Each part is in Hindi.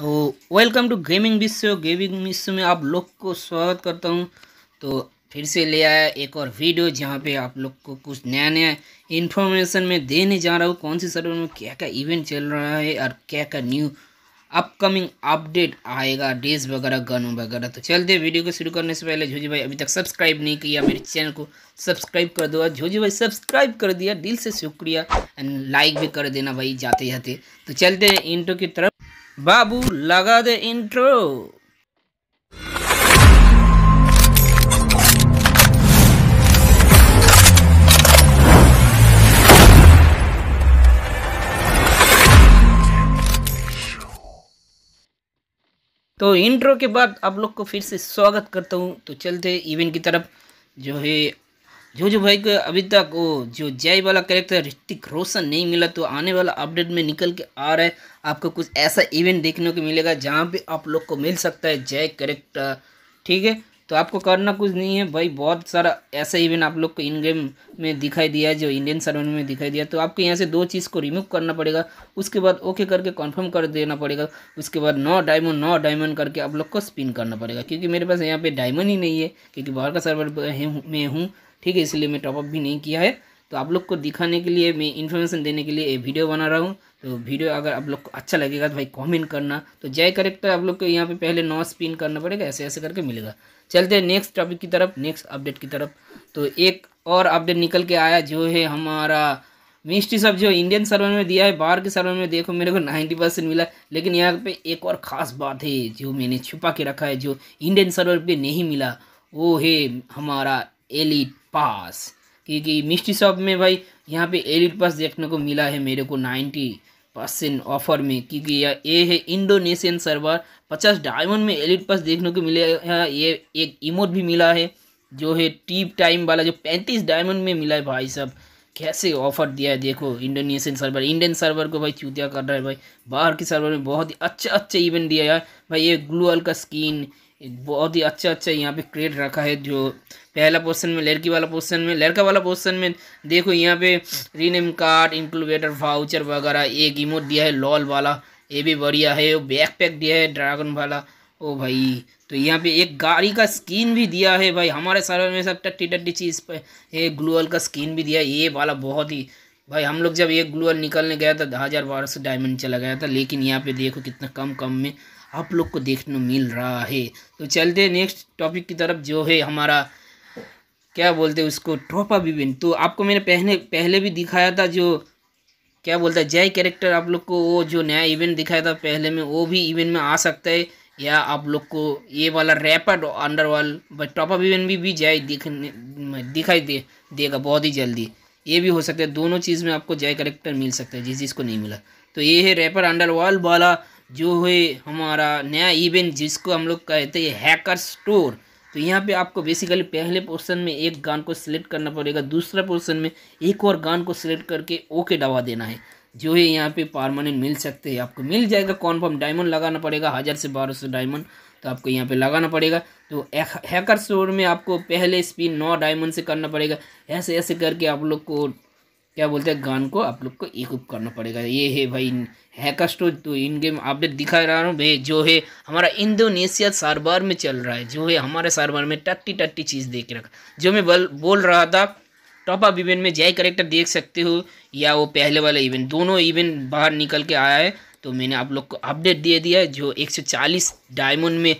तो welcome to gaming Vishwa gaming Vishwa में आप लोग को स्वागत करता हूँ तो फिर से ले आया एक और वीडियो जहाँ पे आप लोग को कुछ नया नया इन्फॉर्मेशन मैं देने जा रहा हूँ कौन सी सर्वर में क्या क्या इवेंट चल रहा है और क्या क्या न्यू अपकमिंग अपडेट आएगा डेज वगैरह गन वगैरह तो चलते वीडियो को शुरू करने से पहले झोजी भाई अभी तक सब्सक्राइब नहीं किया मेरे चैनल को सब्सक्राइब कर दो झोजी भाई सब्सक्राइब कर दिया दिल से शुक्रिया एंड लाइक भी कर देना भाई जाते जाते तो चलते इंटो की तरफ बाबू लगा दे इंट्रो तो इंट्रो के बाद आप लोग को फिर से स्वागत करता हूँ तो चलते इवेंट की तरफ जो है जो जो भाई को अभी तक वो जो जय वाला कैरेक्टर ऋतिक रोशन नहीं मिला तो आने वाला अपडेट में निकल के आ रहा है आपको कुछ ऐसा इवेंट देखने को मिलेगा जहाँ पे आप लोग को मिल सकता है जय कैरेक्टर ठीक है तो आपको करना कुछ नहीं है भाई बहुत सारा ऐसा इवेंट आप लोग को इन गेम में दिखाई दिया जो इंडियन सर्वर में दिखाई दिया तो आपको यहाँ से दो चीज़ को रिमूव करना पड़ेगा उसके बाद ओके करके कंफर्म कर देना पड़ेगा उसके बाद नौ डायमंड नौ डायमंड करके आप लोग को स्पिन करना पड़ेगा क्योंकि मेरे पास यहाँ पे डायमंड ही नहीं है क्योंकि बाहर का सर्वर में हूँ ठीक है इसलिए मैं टॉपअप भी नहीं किया है तो आप लोग को दिखाने के लिए मैं इन्फॉर्मेशन देने के लिए ये वीडियो बना रहा हूँ तो वीडियो अगर आप लोग को अच्छा लगेगा तो भाई कमेंट करना तो जय करेक्टर आप लोग को यहाँ पे पहले नौ स्पिन करना पड़ेगा ऐसे ऐसे करके मिलेगा चलते हैं नेक्स्ट टॉपिक की तरफ नेक्स्ट अपडेट की तरफ तो एक और अपडेट निकल के आया जो है हमारा मिस्ट्री सब जो इंडियन सर्वर में दिया है बाहर के सर्वर में देखो मेरे को नाइन्टी परसेंट मिला लेकिन यहाँ पे एक और ख़ास बात है जो मैंने छुपा के रखा है जो इंडियन सर्वर पे नहीं मिला वो है हमारा एलिट पास क्योंकि मिस्टी शॉप में भाई यहाँ पे एलिट पास देखने को मिला है मेरे को नाइन्टी परसेंट ऑफर में क्योंकि ये है इंडोनेशियन सर्वर पचास डायमंड में एलिट पास देखने को मिला है ये एक इमोट भी मिला है जो है टीप टाइम वाला जो पैंतीस डायमंड में मिला है भाई साहब कैसे ऑफर दिया है देखो इंडोनेशियन सर्वर इंडियन सर्वर को भाई चूतिया कर रहा है भाई बाहर के सर्वर में बहुत ही अच्छा अच्छा इवेंट दिया है भाई ये ग्लूअल का स्किन बहुत ही अच्छा अच्छा यहाँ पे क्रेट रखा है जो पहला पोर्शन में लड़की वाला पोर्शन में लड़का वाला पोर्शन में देखो यहाँ पे रीनेम कार्ड इंक्लूबेटर वाउचर वगैरह एक इमोट दिया है लॉल वाला ये भी बढ़िया है बैक पैक दिया है ड्रैगन वाला ओ भाई तो यहाँ पे एक गाड़ी का स्किन भी दिया है भाई हमारे सर्वर में सब टट्टी टट्टी चीज़ पर ये ग्लूअल का स्किन भी दिया है ये वाला बहुत ही भाई हम लोग जब एक ग्लूअल निकलने गया था हज़ार बारह सौ डायमंड चला गया था लेकिन यहाँ पे देखो कितना कम कम में आप लोग को देखने मिल रहा है तो चलते नेक्स्ट टॉपिक की तरफ जो है हमारा क्या बोलते हैं उसको ट्रोपा इवेंट तो आपको मैंने पहले पहले भी दिखाया था जो क्या बोलता है जय कैरेक्टर आप लोग को वो जो नया इवेंट दिखाया था पहले में वो भी इवेंट में आ सकता है या आप लोग को ये वाला रैपर अंडरवर्ल्ड वाल टॉपअप इवेंट भी, भी जय दिखने दिखाई दे देगा बहुत ही जल्दी ये भी हो सकता है दोनों चीज़ में आपको जय करेक्टर मिल सकता है जिस चीज़ को नहीं मिला तो ये है रेपर अंडर वॉल वाला जो है हमारा नया इवेंट जिसको हम लोग कहते हैं हैकर स्टोर तो यहाँ पे आपको बेसिकली पहले पोर्शन में एक गान को सिलेक्ट करना पड़ेगा दूसरा पोर्शन में एक और गान को सिलेक्ट करके ओके दबा देना है जो है यहाँ पे परमानेंट मिल सकते हैं आपको मिल जाएगा कॉन्फर्म डायमंड लगाना पड़ेगा हज़ार से बारह सौ डायमंड तो आपको यहाँ पे लगाना पड़ेगा तो हैकर स्टोर में आपको पहले स्पिन नौ डायमंड से करना पड़ेगा ऐसे ऐसे करके आप लोग को क्या बोलते हैं गान को आप लोग को इक्विप करना पड़ेगा ये है भाई हैकर स्टोर तो इन गेम अपडेट दिखा रहा हूँ भाई जो है हमारा इंडोनेशिया सर्वर में चल रहा है जो है हमारे सर्वर में टट्टी टट्टी चीज़ देख रखा जो मैं बल बोल रहा था टॉप अप इवेंट में जय करेक्टर देख सकते हो या वो पहले वाला इवेंट दोनों इवेंट बाहर निकल के आया है तो मैंने आप लोग को अपडेट दे दिया है जो 140 डायमंड में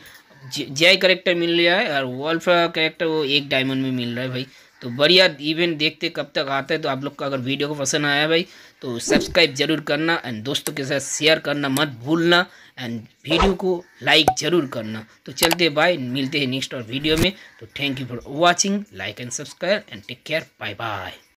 जय करेक्टर मिल रहा है और वॉल्फ करेक्टर वो एक डायमंड में मिल रहा है भाई तो बढ़िया इवेंट देखते कब तक आता है तो आप लोग का अगर वीडियो को पसंद आया भाई तो सब्सक्राइब जरूर करना एंड दोस्तों के साथ शेयर करना मत भूलना एंड वीडियो को लाइक ज़रूर करना तो चलते बाय मिलते हैं नेक्स्ट और वीडियो में तो thank you for watching like and subscribe and take care bye bye